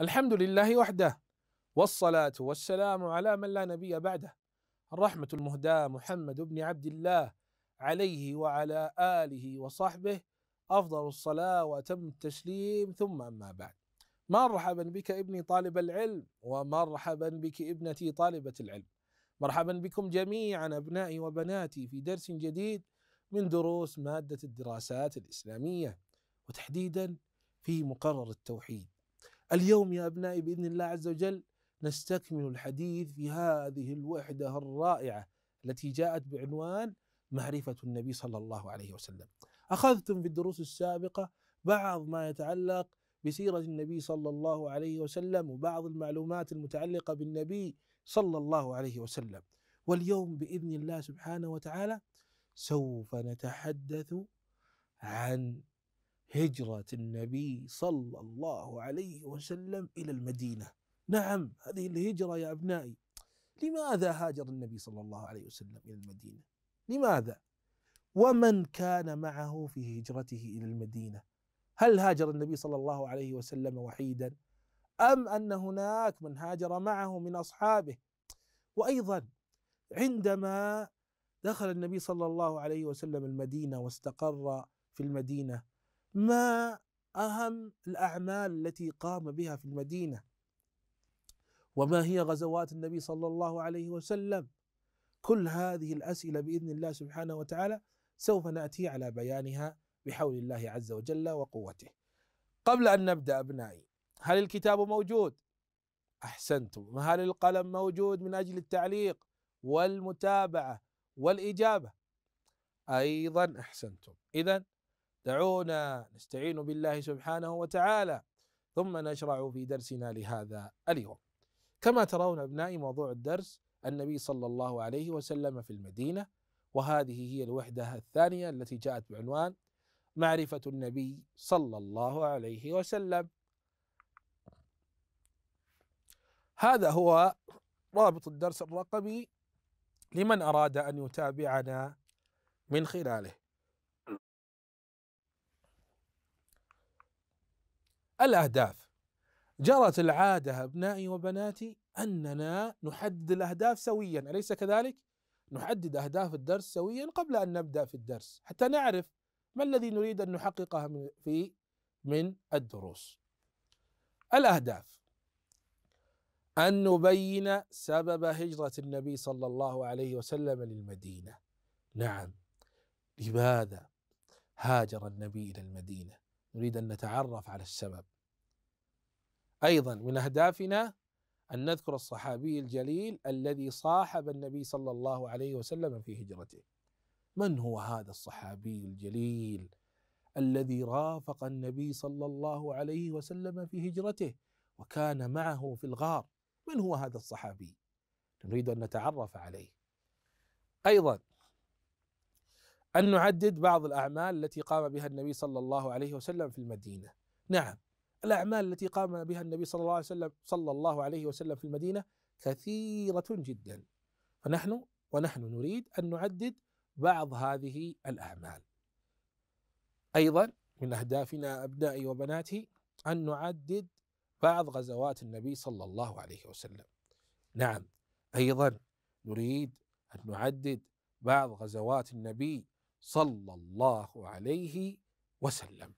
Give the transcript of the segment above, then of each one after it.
الحمد لله وحده والصلاة والسلام على من لا نبي بعده الرحمة المهداة محمد بن عبد الله عليه وعلى آله وصحبه أفضل الصلاة وأتم التسليم ثم أما بعد مرحبا بك ابني طالب العلم ومرحبا بك ابنتي طالبة العلم مرحبا بكم جميعا أبنائي وبناتي في درس جديد من دروس مادة الدراسات الإسلامية وتحديدا في مقرر التوحيد اليوم يا أبنائي بإذن الله عز وجل نستكمل الحديث في هذه الوحدة الرائعة التي جاءت بعنوان معرفة النبي صلى الله عليه وسلم أخذتم في الدروس السابقة بعض ما يتعلق بسيرة النبي صلى الله عليه وسلم وبعض المعلومات المتعلقة بالنبي صلى الله عليه وسلم واليوم بإذن الله سبحانه وتعالى سوف نتحدث عن هجرة النبي صلى الله عليه وسلم إلى المدينة نعم هذه الهجرة يا أبنائي لماذا هاجر النبي صلى الله عليه وسلم إلى المدينة لماذا ومن كان معه في هجرته إلى المدينة هل هاجر النبي صلى الله عليه وسلم وحيدا أم أن هناك من هاجر معه من أصحابه وأيضا عندما دخل النبي صلى الله عليه وسلم المدينة واستقر في المدينة ما أهم الأعمال التي قام بها في المدينة وما هي غزوات النبي صلى الله عليه وسلم كل هذه الأسئلة بإذن الله سبحانه وتعالى سوف نأتي على بيانها بحول الله عز وجل وقوته قبل أن نبدأ أبنائي هل الكتاب موجود؟ أحسنتم هل القلم موجود من أجل التعليق والمتابعة والإجابة؟ أيضا أحسنتم إذا دعونا نستعين بالله سبحانه وتعالى ثم نشرع في درسنا لهذا اليوم كما ترون أبنائي موضوع الدرس النبي صلى الله عليه وسلم في المدينة وهذه هي الوحدة الثانية التي جاءت بعنوان معرفة النبي صلى الله عليه وسلم هذا هو رابط الدرس الرقمي لمن أراد أن يتابعنا من خلاله الأهداف جرت العادة أبنائي وبناتي أننا نحدد الأهداف سويا أليس كذلك؟ نحدد أهداف الدرس سويا قبل أن نبدأ في الدرس حتى نعرف ما الذي نريد أن نحققه في من الدروس الأهداف أن نبين سبب هجرة النبي صلى الله عليه وسلم للمدينة نعم لماذا هاجر النبي إلى المدينة نريد أن نتعرف على السبب أيضا من أهدافنا أن نذكر الصحابي الجليل الذي صاحب النبي صلى الله عليه وسلم في هجرته من هو هذا الصحابي الجليل الذي رافق النبي صلى الله عليه وسلم في هجرته وكان معه في الغار من هو هذا الصحابي نريد أن نتعرف عليه أيضا أن نعدد بعض الأعمال التي قام بها النبي صلى الله عليه وسلم في المدينة نعم الأعمال التي قام بها النبي صلى الله عليه وسلم صلى الله عليه وسلم في المدينة كثيرة جدا فنحن ونحن نريد أن نعدد بعض هذه الأعمال أيضا من أهدافنا أبنائي وبناتي أن نعدد بعض غزوات النبي صلى الله عليه وسلم نعم أيضا نريد أن نعدد بعض غزوات النبي صلى الله عليه وسلم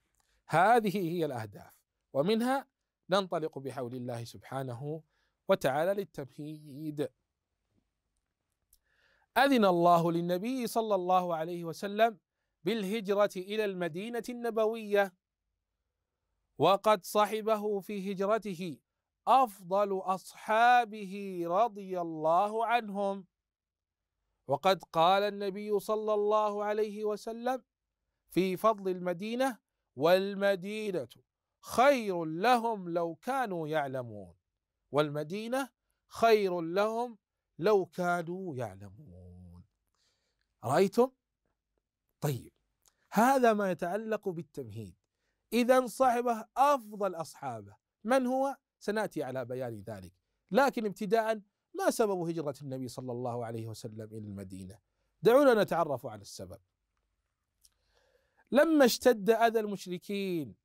هذه هي الاهداف ومنها ننطلق بحول الله سبحانه وتعالى للتمهيد اذن الله للنبي صلى الله عليه وسلم بالهجره الى المدينه النبويه وقد صحبه في هجرته افضل اصحابه رضي الله عنهم وقد قال النبي صلى الله عليه وسلم في فضل المدينه والمدينه خير لهم لو كانوا يعلمون والمدينه خير لهم لو كانوا يعلمون رايتم طيب هذا ما يتعلق بالتمهيد اذا صاحبه افضل اصحابه من هو سناتي على بيان ذلك لكن ابتداء ما سبب هجرة النبي صلى الله عليه وسلم إلى المدينة دعونا نتعرف على السبب لما اشتد أذى المشركين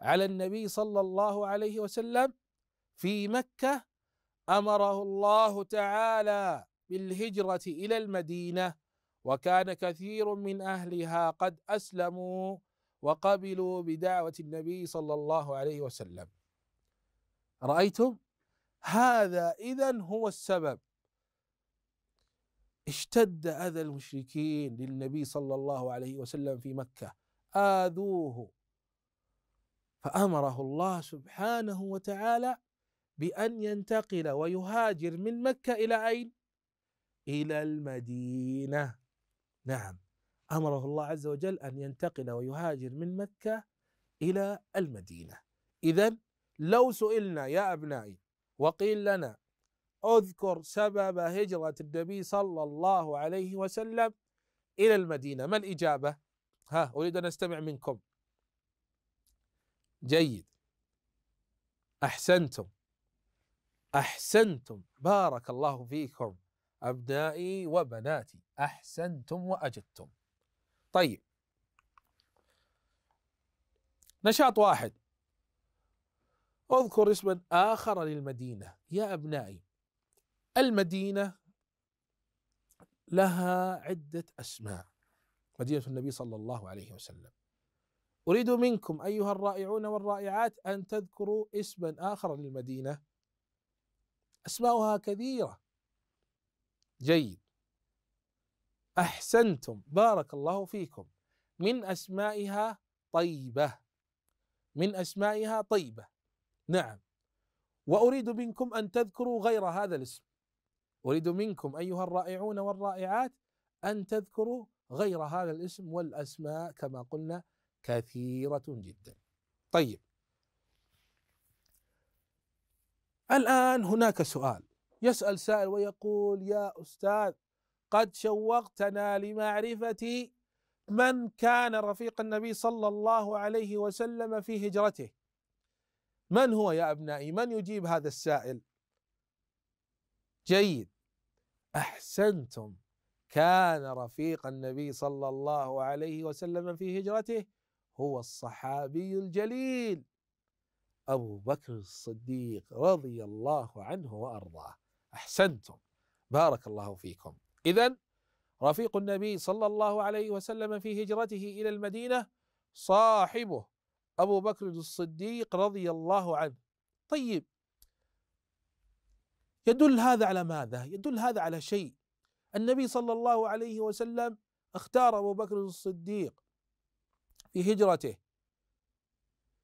على النبي صلى الله عليه وسلم في مكة أمره الله تعالى بالهجرة إلى المدينة وكان كثير من أهلها قد أسلموا وقبلوا بدعوة النبي صلى الله عليه وسلم رأيتم هذا إذا هو السبب اشتد أذى المشركين للنبي صلى الله عليه وسلم في مكة آذوه فأمره الله سبحانه وتعالى بأن ينتقل ويهاجر من مكة إلى أين؟ إلى المدينة نعم أمره الله عز وجل أن ينتقل ويهاجر من مكة إلى المدينة إذا لو سئلنا يا أبنائي وقيل لنا اذكر سبب هجرة النبي صلى الله عليه وسلم إلى المدينة ما الإجابة؟ ها أريد أن أستمع منكم جيد أحسنتم أحسنتم بارك الله فيكم أبنائي وبناتي أحسنتم وأجدتم طيب نشاط واحد اذكر اسما آخر للمدينة يا أبنائي المدينة لها عدة أسماء مدينة النبي صلى الله عليه وسلم أريد منكم أيها الرائعون والرائعات أن تذكروا اسما آخر للمدينة أسماؤها كثيرة جيد أحسنتم بارك الله فيكم من أسمائها طيبة من أسمائها طيبة نعم واريد منكم ان تذكروا غير هذا الاسم اريد منكم ايها الرائعون والرائعات ان تذكروا غير هذا الاسم والاسماء كما قلنا كثيره جدا طيب الان هناك سؤال يسال سائل ويقول يا استاذ قد شوقتنا لمعرفه من كان رفيق النبي صلى الله عليه وسلم في هجرته من هو يا أبنائي من يجيب هذا السائل جيد أحسنتم كان رفيق النبي صلى الله عليه وسلم في هجرته هو الصحابي الجليل أبو بكر الصديق رضي الله عنه وأرضاه أحسنتم بارك الله فيكم إذا رفيق النبي صلى الله عليه وسلم في هجرته إلى المدينة صاحبه أبو بكر الصديق رضي الله عنه طيب يدل هذا على ماذا؟ يدل هذا على شيء النبي صلى الله عليه وسلم اختار أبو بكر الصديق في هجرته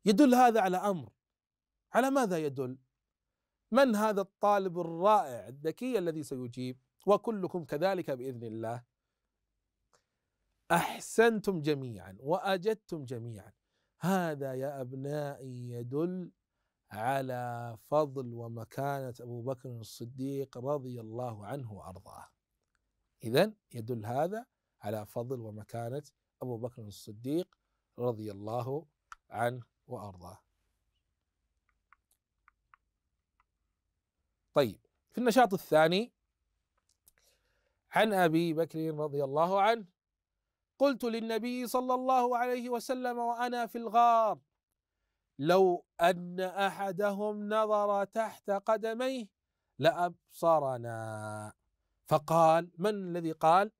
يدل هذا على أمر على ماذا يدل؟ من هذا الطالب الرائع الذكي الذي سيجيب؟ وكلكم كذلك بإذن الله أحسنتم جميعا وأجدتم جميعا هذا يا أبنائي يدل على فضل ومكانة أبو بكر الصديق رضي الله عنه وأرضاه إذا يدل هذا على فضل ومكانة أبو بكر الصديق رضي الله عنه وأرضاه طيب في النشاط الثاني عن أبي بكر رضي الله عنه قلت للنبي صلى الله عليه وسلم وانا في الغار لو ان احدهم نظر تحت قدميه لابصرنا فقال من الذي قال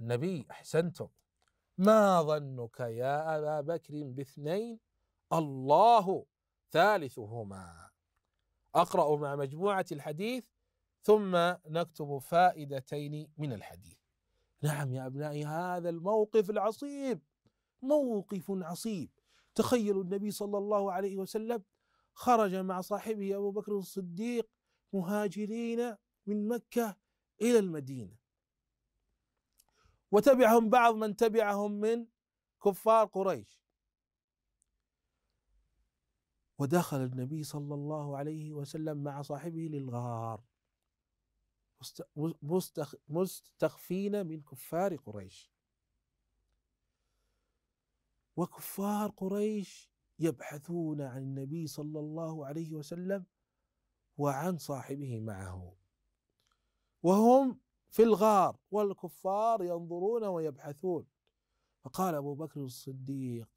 النبي احسنتم ما ظنك يا ابا بكر باثنين الله ثالثهما اقرا مع مجموعه الحديث ثم نكتب فائدتين من الحديث نعم يا أبنائي هذا الموقف العصيب موقف عصيب تخيلوا النبي صلى الله عليه وسلم خرج مع صاحبه أبو بكر الصديق مهاجرين من مكة إلى المدينة وتبعهم بعض من تبعهم من كفار قريش ودخل النبي صلى الله عليه وسلم مع صاحبه للغار مستخفين من كفار قريش وكفار قريش يبحثون عن النبي صلى الله عليه وسلم وعن صاحبه معه وهم في الغار والكفار ينظرون ويبحثون فقال ابو بكر الصديق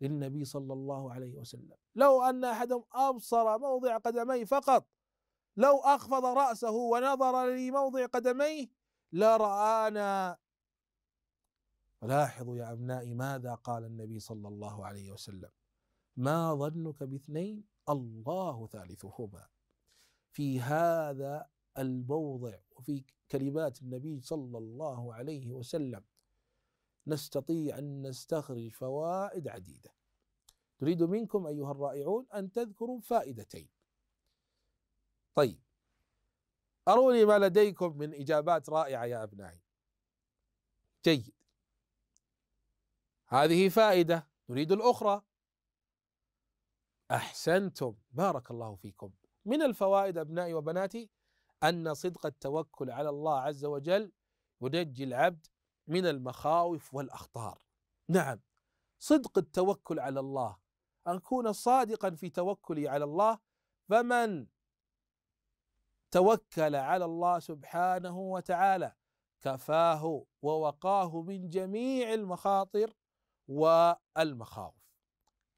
للنبي صلى الله عليه وسلم لو ان احدهم ابصر موضع قدميه فقط لو أخفض رأسه ونظر لموضع قدميه لرآنا لاحظوا يا أبنائي ماذا قال النبي صلى الله عليه وسلم ما ظنك باثنين الله ثالثهما في هذا الموضع وفي كلمات النبي صلى الله عليه وسلم نستطيع أن نستخرج فوائد عديدة نريد منكم أيها الرائعون أن تذكروا فائدتين طيب أروني ما لديكم من إجابات رائعة يا أبنائي جيد هذه فائدة نريد الأخرى أحسنتم بارك الله فيكم من الفوائد أبنائي وبناتي أن صدق التوكل على الله عز وجل ينجي العبد من المخاوف والأخطار نعم صدق التوكل على الله أن أكون صادقا في توكلي على الله فمن توكل على الله سبحانه وتعالى كفاه ووقاه من جميع المخاطر والمخاوف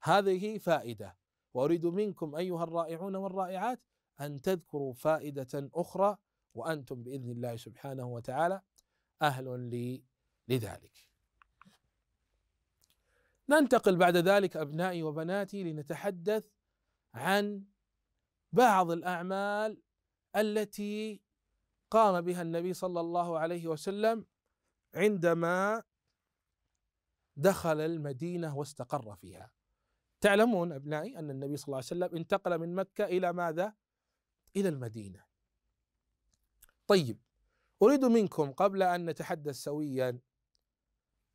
هذه فائده واريد منكم ايها الرائعون والرائعات ان تذكروا فائده اخرى وانتم باذن الله سبحانه وتعالى اهل لذلك. ننتقل بعد ذلك ابنائي وبناتي لنتحدث عن بعض الاعمال التي قام بها النبي صلى الله عليه وسلم عندما دخل المدينه واستقر فيها. تعلمون ابنائي ان النبي صلى الله عليه وسلم انتقل من مكه الى ماذا؟ الى المدينه. طيب اريد منكم قبل ان نتحدث سويا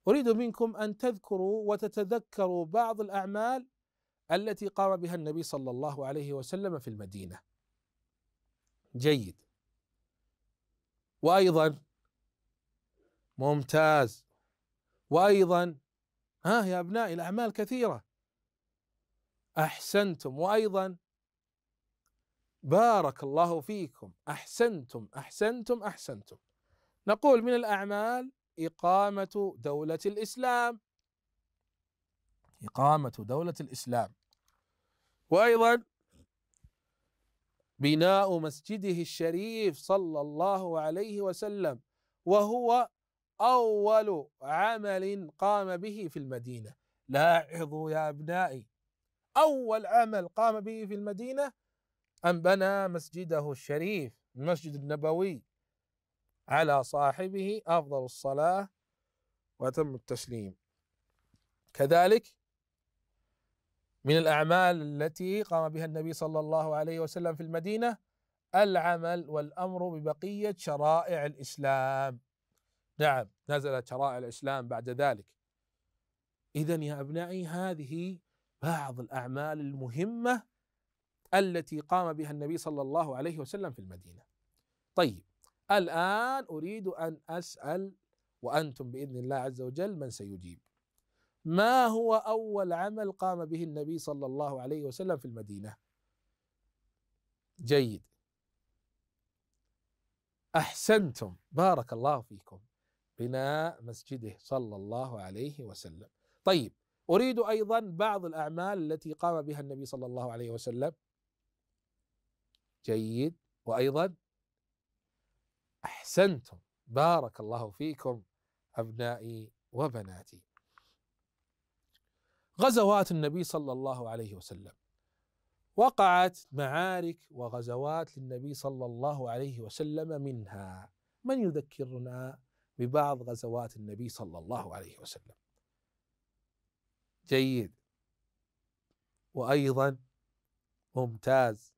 اريد منكم ان تذكروا وتتذكروا بعض الاعمال التي قام بها النبي صلى الله عليه وسلم في المدينه. جيد وايضا ممتاز وايضا ها يا ابنائي الاعمال كثيره احسنتم وايضا بارك الله فيكم احسنتم احسنتم احسنتم نقول من الاعمال اقامه دوله الاسلام اقامه دوله الاسلام وايضا بناء مسجده الشريف صلى الله عليه وسلم وهو أول عمل قام به في المدينة لاحظوا يا أبنائي أول عمل قام به في المدينة أن بنى مسجده الشريف المسجد النبوي على صاحبه أفضل الصلاة وأتم التسليم كذلك من الأعمال التي قام بها النبي صلى الله عليه وسلم في المدينة العمل والأمر ببقية شرائع الإسلام نعم نزلت شرائع الإسلام بعد ذلك إذا يا أبنائي هذه بعض الأعمال المهمة التي قام بها النبي صلى الله عليه وسلم في المدينة طيب الآن أريد أن أسأل وأنتم بإذن الله عز وجل من سيجيب ما هو اول عمل قام به النبي صلى الله عليه وسلم في المدينه جيد احسنتم بارك الله فيكم بناء مسجده صلى الله عليه وسلم طيب اريد ايضا بعض الاعمال التي قام بها النبي صلى الله عليه وسلم جيد وايضا احسنتم بارك الله فيكم ابنائي وبناتي غزوات النبي صلى الله عليه وسلم وقعت معارك وغزوات للنبي صلى الله عليه وسلم منها من يذكرنا ببعض غزوات النبي صلى الله عليه وسلم جيد وايضا ممتاز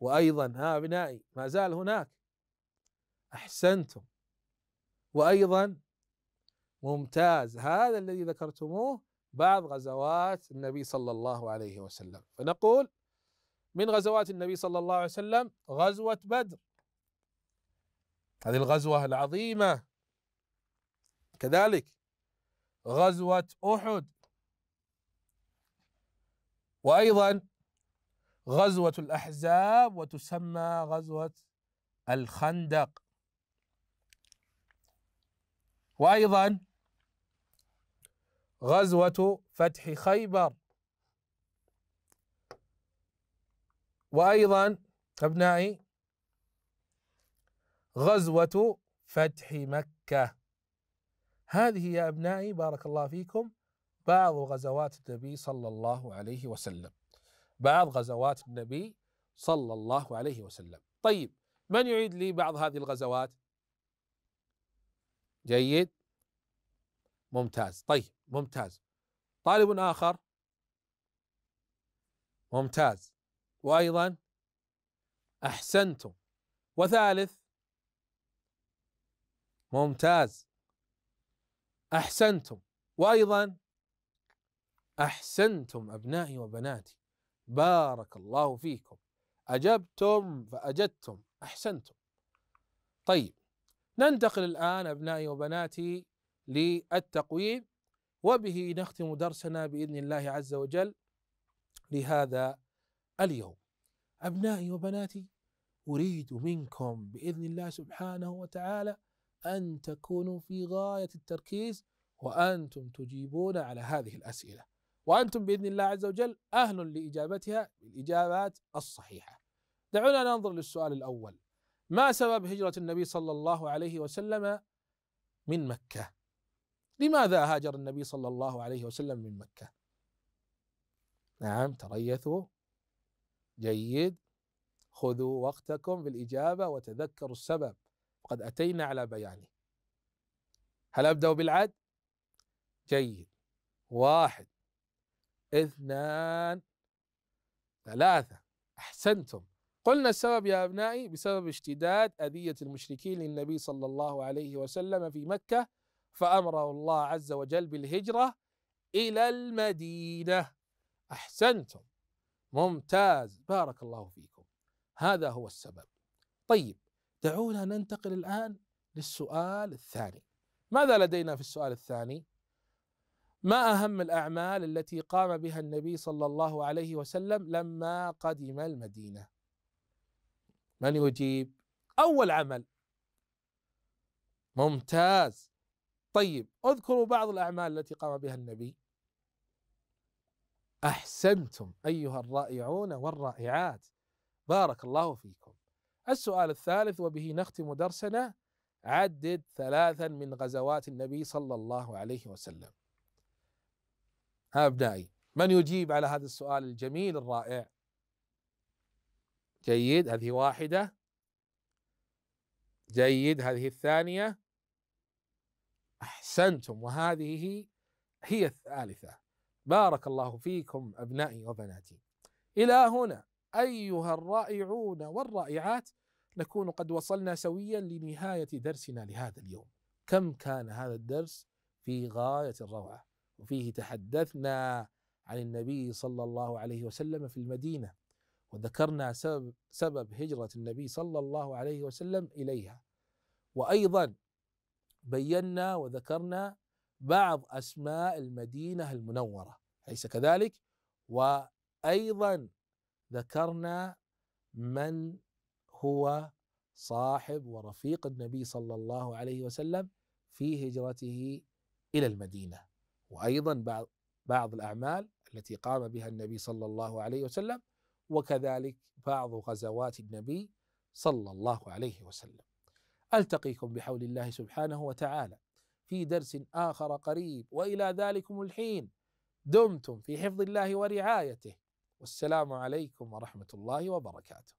وايضا ها ابنائي ما زال هناك احسنتم وايضا ممتاز هذا الذي ذكرتموه بعض غزوات النبي صلى الله عليه وسلم فنقول من غزوات النبي صلى الله عليه وسلم غزوة بدر هذه الغزوة العظيمة كذلك غزوة أحد وأيضا غزوة الأحزاب وتسمى غزوة الخندق وأيضا غزوة فتح خيبر وأيضا أبنائي غزوة فتح مكة هذه يا أبنائي بارك الله فيكم بعض غزوات النبي صلى الله عليه وسلم بعض غزوات النبي صلى الله عليه وسلم طيب من يعيد لي بعض هذه الغزوات جيد ممتاز طيب ممتاز طالب آخر ممتاز وأيضا أحسنتم وثالث ممتاز أحسنتم وأيضا أحسنتم أبنائي وبناتي بارك الله فيكم أجبتم فأجدتم أحسنتم طيب ننتقل الآن أبنائي وبناتي للتقويم وبه نختم درسنا باذن الله عز وجل لهذا اليوم. ابنائي وبناتي اريد منكم باذن الله سبحانه وتعالى ان تكونوا في غايه التركيز وانتم تجيبون على هذه الاسئله. وانتم باذن الله عز وجل اهل لاجابتها بالاجابات الصحيحه. دعونا ننظر للسؤال الاول. ما سبب هجره النبي صلى الله عليه وسلم من مكه؟ لماذا هاجر النبي صلى الله عليه وسلم من مكة نعم تريثوا جيد خذوا وقتكم بالإجابة وتذكروا السبب قد أتينا على بيانه هل أبدأ بالعد جيد واحد اثنان ثلاثة أحسنتم قلنا السبب يا أبنائي بسبب اشتداد أذية المشركين للنبي صلى الله عليه وسلم في مكة فأمره الله عز وجل بالهجرة إلى المدينة أحسنتم ممتاز بارك الله فيكم هذا هو السبب طيب دعونا ننتقل الآن للسؤال الثاني ماذا لدينا في السؤال الثاني؟ ما أهم الأعمال التي قام بها النبي صلى الله عليه وسلم لما قدم المدينة؟ من يجيب؟ أول عمل ممتاز طيب اذكروا بعض الأعمال التي قام بها النبي أحسنتم أيها الرائعون والرائعات بارك الله فيكم السؤال الثالث وبه نختم درسنا عدد ثلاثا من غزوات النبي صلى الله عليه وسلم أبنائي من يجيب على هذا السؤال الجميل الرائع جيد هذه واحدة جيد هذه الثانية احسنتم وهذه هي الثالثه بارك الله فيكم ابنائي وبناتي الى هنا ايها الرائعون والرائعات نكون قد وصلنا سويا لنهايه درسنا لهذا اليوم كم كان هذا الدرس في غايه الروعه وفيه تحدثنا عن النبي صلى الله عليه وسلم في المدينه وذكرنا سبب, سبب هجره النبي صلى الله عليه وسلم اليها وايضا بينا وذكرنا بعض اسماء المدينه المنوره اليس كذلك؟ وايضا ذكرنا من هو صاحب ورفيق النبي صلى الله عليه وسلم في هجرته الى المدينه وايضا بعض بعض الاعمال التي قام بها النبي صلى الله عليه وسلم وكذلك بعض غزوات النبي صلى الله عليه وسلم التقيكم بحول الله سبحانه وتعالى في درس اخر قريب والى ذلكم الحين دمتم في حفظ الله ورعايته والسلام عليكم ورحمه الله وبركاته